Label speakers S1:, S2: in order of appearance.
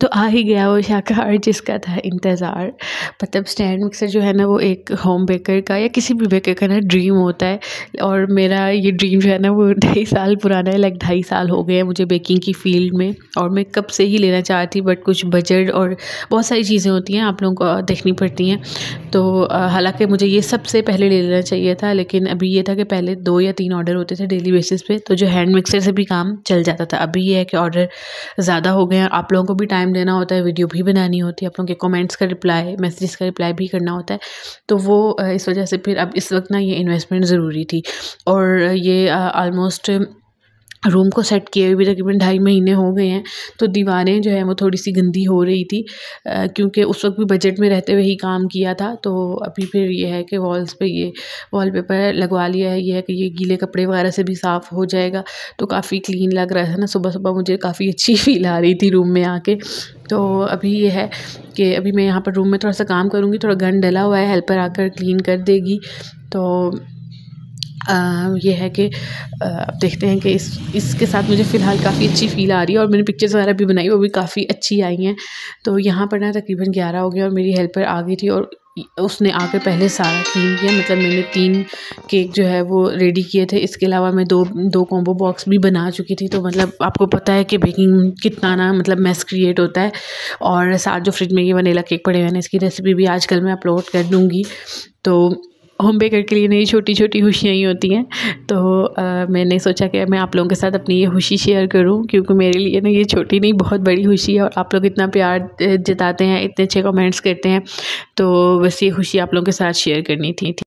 S1: तो आ ही गया वो शाकाहार जिसका था इंतज़ार मतलब स्टैंड मिक्सर जो है ना वो एक होम बेकर का या किसी भी बेकर का ना ड्रीम होता है और मेरा ये ड्रीम जो है ना वो ढाई साल पुराना है लाइक ढाई साल हो गए हैं मुझे बेकिंग की फील्ड में और मैं कब से ही लेना चाहती बट कुछ बजट और बहुत सारी चीज़ें होती हैं आप लोगों को देखनी पड़ती हैं तो हालांकि मुझे ये सबसे पहले ले लेना चाहिए था लेकिन अभी ये था कि पहले दो या तीन ऑर्डर होते थे डेली बेसिस पे तो जो हैंड मिक्सर से भी काम चल जाता था अभी ये है कि ऑर्डर ज़्यादा हो गए हैं आप लोगों को भी टाइम देना होता है वीडियो भी बनानी होती है आप लोगों के कमेंट्स का रिप्लाई मैसेज का रिप्लाई भी करना होता है तो वो इस वजह से फिर अब इस वक्त ना ये इन्वेस्टमेंट ज़रूरी थी और ये ऑलमोस्ट रूम को सेट किए हुए भी तकरीबन ढाई महीने हो गए हैं तो दीवारें जो है वो थोड़ी सी गंदी हो रही थी क्योंकि उस वक्त भी बजट में रहते हुए ही काम किया था तो अभी फिर ये है कि वॉल्स पे ये वॉलपेपर लगवा लिया है ये है कि ये गीले कपड़े वगैरह से भी साफ़ हो जाएगा तो काफ़ी क्लीन लग रहा था ना सुबह सुबह मुझे काफ़ी अच्छी फील आ रही थी रूम में आके तो अभी ये है कि अभी मैं यहाँ पर रूम में थोड़ा सा काम करूँगी थोड़ा गन डला हुआ है हेल्पर आकर क्लीन कर देगी तो ये है कि अब देखते हैं कि इस इसके साथ मुझे फ़िलहाल काफ़ी अच्छी फ़ील आ रही है और मैंने पिक्चर्स वगैरह भी बनाई वो भी काफ़ी अच्छी आई हैं तो यहाँ पर ना तकरीबन ग्यारह हो गया और मेरी हेल्पर आ गई थी और उसने आकर पहले सारा क्लीन किया मतलब मैंने तीन केक जो है वो रेडी किए थे इसके अलावा मैं दो दो कॉम्बो बॉक्स भी बना चुकी थी तो मतलब आपको पता है कि बेकिंग कितना ना मतलब मैस क्रिएट होता है और साथ जो फ्रिज में ये वनीला केक पड़े हुए हैं इसकी रेसिपी भी आजकल मैं अपलोड कर दूँगी तो होम बेकर के लिए नई छोटी छोटी खुशियाँ ही होती हैं तो आ, मैंने सोचा कि मैं आप लोगों के साथ अपनी ये खुशी शेयर करूं क्योंकि मेरे लिए ना ये छोटी नहीं बहुत बड़ी खुशी है और आप लोग इतना प्यार जताते हैं इतने अच्छे कमेंट्स करते हैं तो बस ये खुशी आप लोगों के साथ शेयर करनी थी